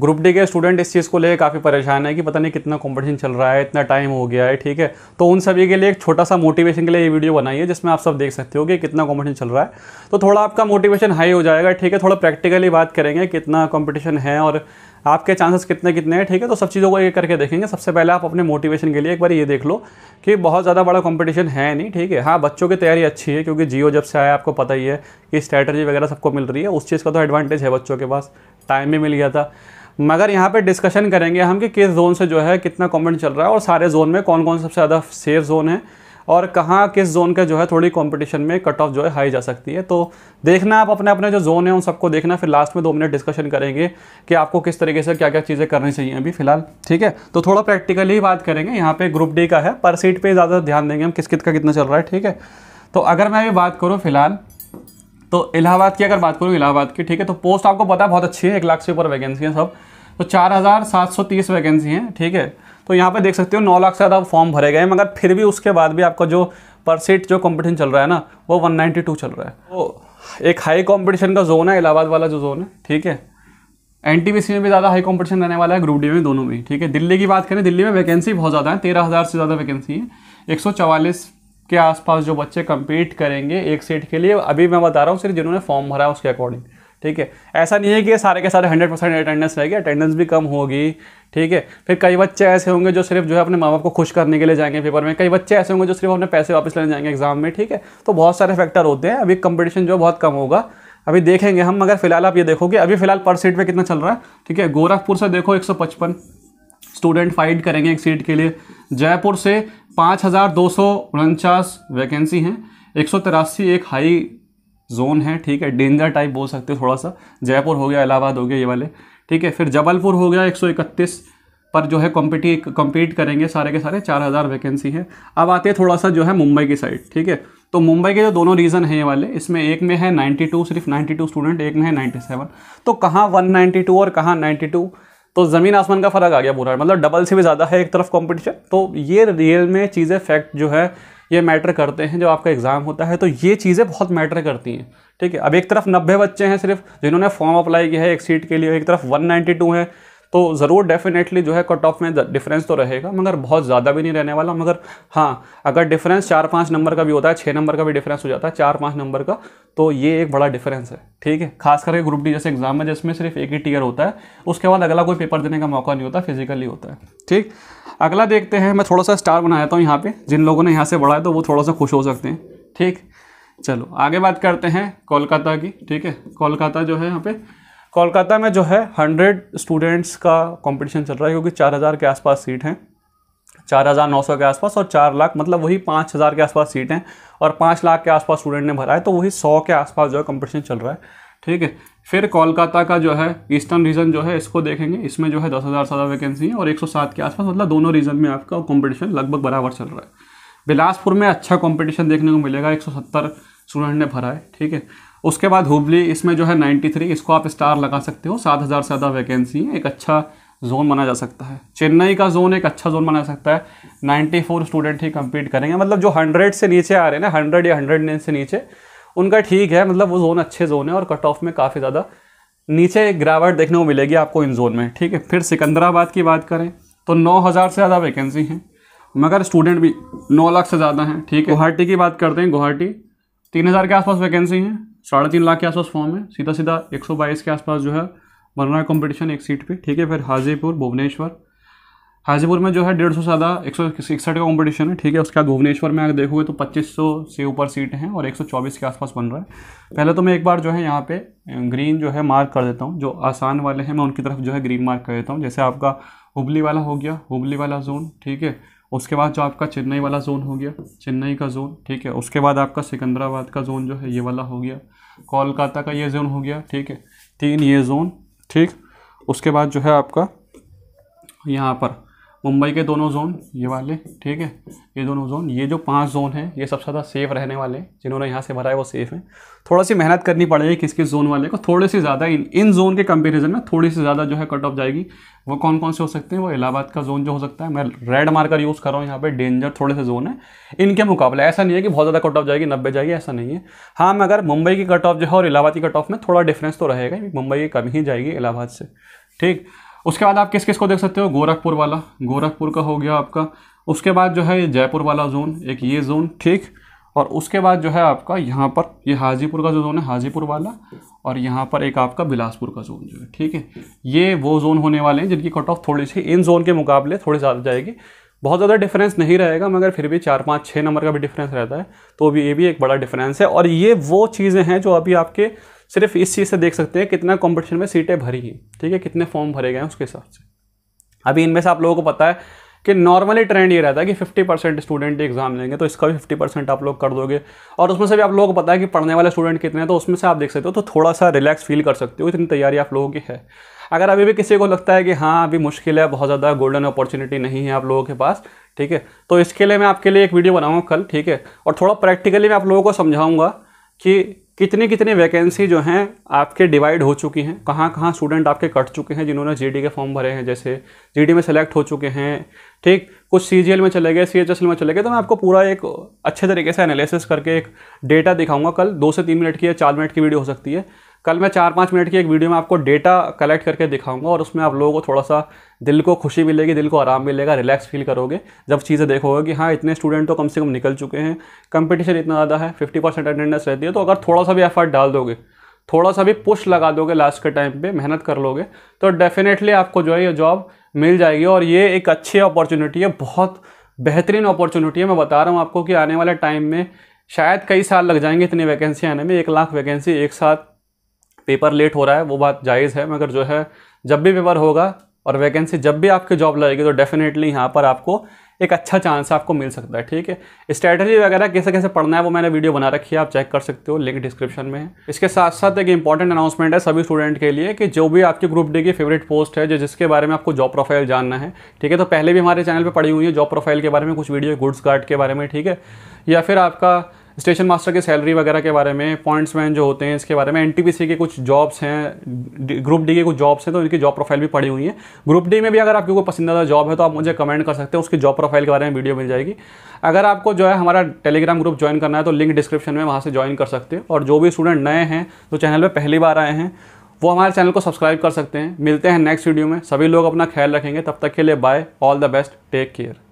group D के student इस चीज़ को लेकर काफ़ी परेशान है कि पता नहीं कितना कंपटीशन चल रहा है इतना टाइम हो गया है ठीक है तो उन सभी के लिए एक छोटा सा मोटिवेशन के लिए ये वीडियो बनाई है जिसमें आप सब देख सकते हो कि कितना कॉम्पिटिशन चल रहा है तो थोड़ा आपका मोटिवेशन हाई हो जाएगा ठीक है थोड़ा प्रैक्टिकली बात करेंगे कितना कॉम्पिटिशन है और आपके चांसेस कितने कितने हैं ठीक है तो सब चीज़ों को ये करके देखेंगे सबसे पहले आप अपने मोटिवेशन के लिए एक बार ये देख लो कि बहुत ज़्यादा बड़ा कंपटीशन है नहीं ठीक है हाँ बच्चों की तैयारी अच्छी है क्योंकि जियो जब से आया आपको पता ही है कि स्ट्रैटर्जी वगैरह सबको मिल रही है उस चीज़ का तो एडवांटेज है बच्चों के पास टाइम भी मिल गया था मगर यहाँ पे डिस्कशन करेंगे हम कि किस जोन से जो है कितना कॉमेंट चल रहा है और सारे जोन में कौन कौन सबसे ज़्यादा सेफ जोन है और कहाँ किस जोन का जो है थोड़ी कंपटीशन में कट ऑफ जो है हाई जा सकती है तो देखना आप अपने अपने जो जोन है उन सबको देखना फिर लास्ट में दो मिनट डिस्कशन करेंगे कि आपको किस तरीके से क्या क्या चीज़ें करनी चाहिए अभी फिलहाल ठीक है तो थोड़ा प्रैक्टिकली ही बात करेंगे यहाँ पे ग्रुप डी का है पर सीट पर ज़्यादा ध्यान देंगे हम किस कित का कितना चल रहा है ठीक है तो अगर मैं अभी बात करूँ फिलहाल तो इलाहाबाद की अगर बात करूँ इलाहाबाद की ठीक है तो पोस्ट आपको पता है बहुत अच्छी है एक लाख से ऊपर वैकेंसी है सब तो चार हज़ार सात सौ तीस वैकेंसी हैं ठीक है तो यहाँ पे देख सकते हो नौ लाख से ज़्यादा फॉर्म भरे गए मगर फिर भी उसके बाद भी आपका जो पर सीट जो कॉम्पिटिशन चल रहा है ना वो वन चल रहा है तो एक हाई कॉम्पिटिशन का जोन है इलाहाबाद वाला जो जोन है ठीक है एन में भी ज़्यादा हाई कंपटीशन रहने वाला है ग्रुप डी में दोनों में ठीक है दिल्ली की बात करें दिल्ली में वैकेंसी बहुत ज़्यादा है तेरह हज़ार से ज़्यादा वैकेंसी है एक के आसपास जो बच्चे कम्पीट करेंगे एक सीट के लिए अभी मैं बता रहा हूँ सिर्फ जिन्होंने फॉर्म भरा है उसके अकॉर्डिंग ठीक है ऐसा नहीं है कि सारे के सारे हंड्रेड परसेंट अटेंडेंस रहेगी अटेंडेंस भी कम होगी ठीक है फिर कई बच्चे ऐसे होंगे जो सिर्फ जो है अपने माँ बाप को खुश करने के लिए जाएंगे पेपर में कई बच्चे ऐसे होंगे जो सिर्फ अपने पैसे वापस लेने जाएंगे एग्जाम में ठीक है तो बहुत सारे फैक्टर होते हैं अभी कंपटीशन जो बहुत कम होगा अभी देखेंगे हम मगर फिलहाल आप ये देखोगे अभी फिलहाल पर सीट पर कितना चल रहा है ठीक है गोरखपुर से देखो एक स्टूडेंट फाइट करेंगे एक सीट के लिए जयपुर से पाँच हज़ार दो सौ उनचास वैकेंसी हैं एक सौ तिरासी एक हाई जोन है ठीक है डेंजर टाइप बोल सकते हो थोड़ा सा जयपुर हो गया इलाहाबाद हो गया ये वाले ठीक है फिर जबलपुर हो गया एक सौ इकतीस पर जो है कॉम्पिटी कम्पीट करेंगे सारे के सारे चार हज़ार वैकेंसी हैं अब आते हैं थोड़ा सा जो है मुंबई की साइड ठीक है तो मुंबई के जो दोनों रीज़न हैं ये वाले इसमें एक में है 92 सिर्फ 92 स्टूडेंट एक में है 97 तो कहाँ 192 और कहाँ 92 तो ज़मीन आसमान का फ़र्क आ गया पूरा मतलब डबल से भी ज़्यादा है एक तरफ कॉम्पिटिशन तो ये रियल में चीज़ें फैक्ट जो है ये मैटर करते हैं जब आपका एग्ज़ाम होता है तो ये चीज़ें बहुत मैटर करती हैं ठीक है अब एक तरफ नब्बे बच्चे हैं सिर्फ जिन्होंने फॉर्म अप्लाई किया है एक सीट के लिए एक तरफ 192 है तो ज़रूर डेफिनेटली जो है कट ऑफ में डिफरेंस तो रहेगा मगर बहुत ज़्यादा भी नहीं रहने वाला मगर हाँ अगर डिफरेंस चार पाँच नंबर का भी होता है छः नंबर का भी डिफरेंस हो जाता है चार पाँच नंबर का तो ये एक बड़ा डिफरेंस है ठीक है खास करके ग्रुप डी जैसे एग्जाम है जिसमें सिर्फ एक ही टीयर होता है उसके बाद अगला कोई पेपर देने का मौका नहीं होता फिजिकली होता है ठीक अगला देखते हैं मैं थोड़ा सा स्टार बनाया था हूँ यहाँ पे जिन लोगों ने यहाँ से बढ़ाया तो वो थोड़ा सा खुश हो सकते हैं ठीक चलो आगे बात करते हैं कोलकाता की ठीक है कोलकाता जो है यहाँ पे कोलकाता में जो है हंड्रेड स्टूडेंट्स का कंपटीशन चल रहा है क्योंकि चार हज़ार के आसपास सीट हैं चार हज़ार नौ सौ के आसपास और चार लाख मतलब वही पाँच हज़ार के आसपास सीट हैं और पाँच लाख के आसपास स्टूडेंट ने भरा है तो वही सौ के आसपास जो है कंपटीशन चल रहा है ठीक है फिर कोलकाता का जो है ईस्टर्न रीजन जो है इसको देखेंगे इसमें जो है दस हज़ार ज़्यादा वैकेंसी है और एक सौ सात के आसपास मतलब दोनों रीजन में आपका कॉम्पिटिशन लगभग बराबर चल रहा है बिलासपुर में अच्छा कॉम्पिटिशन देखने को मिलेगा एक सौ सत्तर स्टूडेंट ने भरा है ठीक है उसके बाद हुबली इसमें जो है 93 इसको आप स्टार लगा सकते हो सात हज़ार से ज़्यादा वैकेंसी है एक अच्छा जोन माना जा सकता है चेन्नई का जोन एक अच्छा जोन माना जा सकता है 94 स्टूडेंट ही कम्पीट करेंगे मतलब जो 100 से नीचे आ रहे हैं ना 100 या हंड्रेड से नीचे उनका ठीक है मतलब वो जोन अच्छे जोन है और कट ऑफ में काफ़ी ज़्यादा नीचे गिरावट देखने को मिलेगी आपको इन जोन में ठीक है फिर सिकंदराबाद की बात करें तो हज़ार से ज़्यादा वैकेंसी हैं मगर स्टूडेंट भी नौ लाख से ज़्यादा हैं ठीक है गुवाहाटी की बात करते हैं गुवाहाटी तीन हज़ार के आसपास वैकेंसी हैं साढ़े तीन लाख के आसपास फॉर्म है सीधा सीधा एक सौ बाईस के आसपास जो है बन रहा है कॉम्पिटिशन एक सीट पे ठीक है फिर हाजीपुर भुवनेश्वर हाजीपुर में जो है डेढ़ सौ ज़्यादा एक सौ इकसठ का कॉम्पिटिशन है ठीक है उसके बाद भुवनेश्वर में अगर देखोगे तो पच्चीस सौ से ऊपर सीट हैं और एक सौ चौबीस के आसपास बन रहा है पहले तो मैं एक बार जो है यहाँ पे ग्रीन जो है मार्क कर देता हूँ जो आसान वाले हैं मैं उनकी तरफ जो है ग्रीन मार्क कर देता हूँ जैसे आपका हुबली वाला हो गया हुबली वाला जोन ठीक है उसके बाद जो आपका चेन्नई वाला जोन हो गया चेन्नई का जोन ठीक है उसके बाद आपका सिकंदराबाद का जोन जो है ये वाला हो गया कोलकाता का ये जोन हो गया ठीक है तीन ये जोन ठीक उसके बाद जो है आपका यहाँ पर मुंबई के दोनों जोन ये वाले ठीक है ये दोनों जोन ये जो पांच जोन हैं ये सबसे ज़्यादा सेफ रहने वाले हैं जिन्होंने यहाँ से भरा है वो सेफ है थोड़ा सी मेहनत करनी पड़ेगी किस किस जोन वाले को थोड़े से ज़्यादा इन इन जोन के कंपेरिजन में थोड़ी सी ज़्यादा जो है कट ऑफ जाएगी वो कौन कौन से हो सकते हैं वो इलाहाबाद का जोन जो हो सकता है मैं रेड मार्कर यूज़ कर रहा हूँ यहाँ पर डेंजर थोड़े से जोन है इनके मुकाबले ऐसा नहीं है कि बहुत ज़्यादा कट ऑफ जाएगी नब्बे जाएगी ऐसा नहीं है हाँ मगर मुंबई की कट ऑफ जो है और इलाहाबाद की कट ऑफ में थोड़ा डिफरेंस तो रहेगा मुंबई कम ही जाएगी इलाहाबाद से ठीक उसके बाद आप किस किस को देख सकते हो गोरखपुर वाला गोरखपुर का हो गया आपका उसके बाद जो है जयपुर वाला जोन एक ये जोन ठीक और उसके बाद जो है आपका यहाँ पर ये हाजीपुर का जो जोन है हाजीपुर वाला और यहाँ पर एक आपका बिलासपुर का जोन जो है ठीक है ये वो जोन होने वाले हैं जिनकी कट ऑफ थोड़ी सी इन जोन के मुकाबले थोड़ी ज़्यादा जाएगी बहुत ज़्यादा डिफरेंस नहीं रहेगा मगर फिर भी चार पाँच छः नंबर का भी डिफरेंस रहता है तो भी ये भी एक बड़ा डिफरेंस है और ये वो चीज़ें हैं जो अभी आपके सिर्फ इस चीज़ से देख सकते हैं कितना कॉम्पिटिशन में सीटें भरी हैं ठीक है कितने फॉर्म भरे गए हैं उसके हिसाब से अभी इनमें से आप लोगों को पता है कि नॉर्मली ट्रेंड ये रहता है कि 50 परसेंट स्टूडेंट एग्जाम लेंगे तो इसका भी 50 परसेंट आप लोग कर दोगे और उसमें से भी आप लोगों को पता है कि पढ़ने वाले स्टूडेंट कितने हैं तो उसमें से आप देख सकते हो तो थोड़ा सा रिलैक्स फील कर सकते हो इतनी तैयारी आप लोगों की है अगर अभी भी किसी को लगता है कि हाँ अभी मुश्किल है बहुत ज़्यादा गोल्डन अपॉर्चुनिटी नहीं है आप लोगों के पास ठीक है तो इसके लिए मैं आपके लिए एक वीडियो बनाऊँगा कल ठीक है और थोड़ा प्रैक्टिकली मैं आप लोगों को समझाऊँगा कि कितने कितने वैकेंसी जो हैं आपके डिवाइड हो चुकी हैं कहाँ कहाँ स्टूडेंट आपके कट चुके हैं जिन्होंने जीडी के फॉर्म भरे हैं जैसे जीडी में सेलेक्ट हो चुके हैं ठीक कुछ सीजीएल में चले गए सी में चले गए तो मैं आपको पूरा एक अच्छे तरीके से एनालिसिस करके एक डेटा दिखाऊंगा कल दो से तीन मिनट की या चार मिनट की वीडियो हो सकती है कल मैं चार पाँच मिनट की एक वीडियो में आपको डेटा कलेक्ट करके दिखाऊंगा और उसमें आप लोगों को थोड़ा सा दिल को खुशी मिलेगी दिल को आराम मिलेगा रिलैक्स फील करोगे जब चीज़ें देखोगे कि हाँ इतने स्टूडेंट तो कम से कम निकल चुके हैं कंपटीशन इतना ज़्यादा है फिफ्टी परसेंट अटेंडेंस रहती है तो अगर थोड़ा सा भी एफर्ट डाल दोगे थोड़ा सा भी पुश लगा दोगे लास्ट के टाइम पे मेहनत कर लोगे तो डेफिनेटली आपको जो है ये जॉब मिल जाएगी और ये एक अच्छी अपॉर्चुनिटी है बहुत बेहतरीन अपॉर्चुनिटी है मैं बता रहा हूँ आपको कि आने वाले टाइम में शायद कई साल लग जाएंगे इतनी वैकेंसी आने में एक लाख वैकेंसी एक साथ पेपर लेट हो रहा है वो बात जायज़ है मगर जो है जब भी पेपर होगा और वैकेंसी जब भी आपकी जॉब लगेगी तो डेफिनेटली यहाँ पर आपको एक अच्छा चांस आपको मिल सकता है ठीक है स्ट्रैटेजी वगैरह कैसे कैसे पढ़ना है वो मैंने वीडियो बना रखी है आप चेक कर सकते हो लिंक डिस्क्रिप्शन में है इसके साथ साथ एक इंपॉर्टेंट अनाउंसमेंट है सभी स्टूडेंट के लिए कि जो भी आपकी ग्रुप डी की फेवरेट पोस्ट है जो जिसके बारे में आपको जॉब प्रोफाइल जानना है ठीक है तो पहले भी हमारे चैनल पर पड़ी हुई है जॉब प्रोफाइल के बारे में कुछ वीडियो गुड्स गार्ड के बारे में ठीक है या फिर आपका स्टेशन मास्टर के सैलरी वगैरह के बारे में पॉइंट्स मैन जो होते हैं इसके बारे में एन के कुछ जॉब्स हैं ग्रुप डी के कुछ जॉब्स हैं तो इनकी जॉब प्रोफाइल भी पड़ी हुई है ग्रुप डी में भी अगर आपकी कोई पसंदीदा जॉब है तो आप मुझे कमेंट कर सकते हैं उसकी जॉब प्रोफाइल के बारे में वीडियो मिल जाएगी अगर आपको जो है हमारा टेलीग्राम ग्रुप ज्वाइन करना है तो लिंक डिस्क्रिप्शन में वहाँ से ज्वाइन कर सकते हैं और जो भी स्टूडेंट नए हैं जो चैनल पर पहली बार आए हैं वो हमारे चैनल को सब्सक्राइब कर सकते हैं मिलते हैं नेक्स्ट वीडियो में सभी लोग अपना ख्याल रखेंगे तब तक के लिए bye all the best take care